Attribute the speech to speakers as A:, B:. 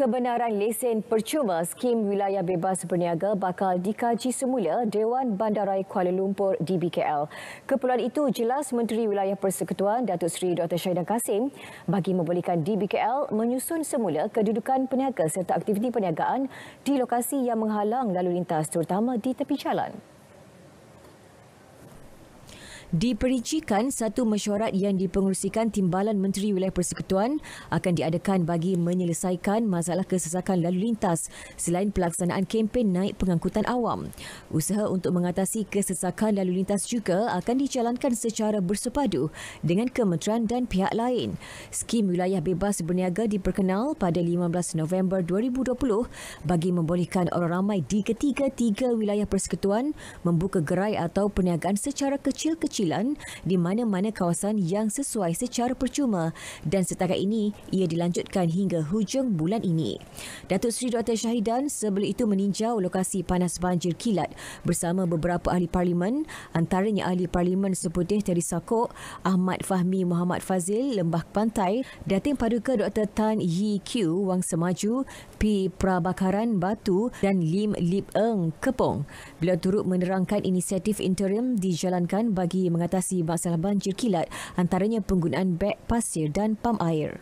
A: kebenaran lesen percuma skim wilayah bebas berniaga bakal dikaji semula Dewan Bandaraya Kuala Lumpur DBKL. Keperluan itu jelas Menteri Wilayah Persekutuan Datuk Seri Dr. Syahidah Kasim bagi membolehkan DBKL menyusun semula kedudukan peniaga serta aktiviti perniagaan di lokasi yang menghalang lalu lintas terutama di tepi jalan. Diperincikan satu mesyuarat yang dipengerusikan Timbalan Menteri Wilayah Persekutuan akan diadakan bagi menyelesaikan masalah kesesakan lalu lintas selain pelaksanaan kempen naik pengangkutan awam. Usaha untuk mengatasi kesesakan lalu lintas juga akan dijalankan secara bersepadu dengan kementerian dan pihak lain. Skim Wilayah Bebas Berniaga diperkenal pada 15 November 2020 bagi membolehkan orang ramai di ketiga-tiga wilayah persekutuan membuka gerai atau perniagaan secara kecil-kecil kecilan di mana-mana kawasan yang sesuai secara percuma dan setakat ini ia dilanjutkan hingga hujung bulan ini. Datuk Seri Dr. Syahidan sebelum itu meninjau lokasi panas banjir kilat bersama beberapa ahli parlimen antaranya ahli parlimen seputih dari Sakok, Ahmad Fahmi Muhammad Fazil, Lembah Pantai, Datin Paduka Dr. Tan Yi Q Wang Semaju, P. Prabakaran Batu dan Lim Lip Eng Kepong. Beliau turut menerangkan inisiatif interim dijalankan bagi mengatasi masalah banjir kilat antaranya penggunaan beg pasir dan pam air.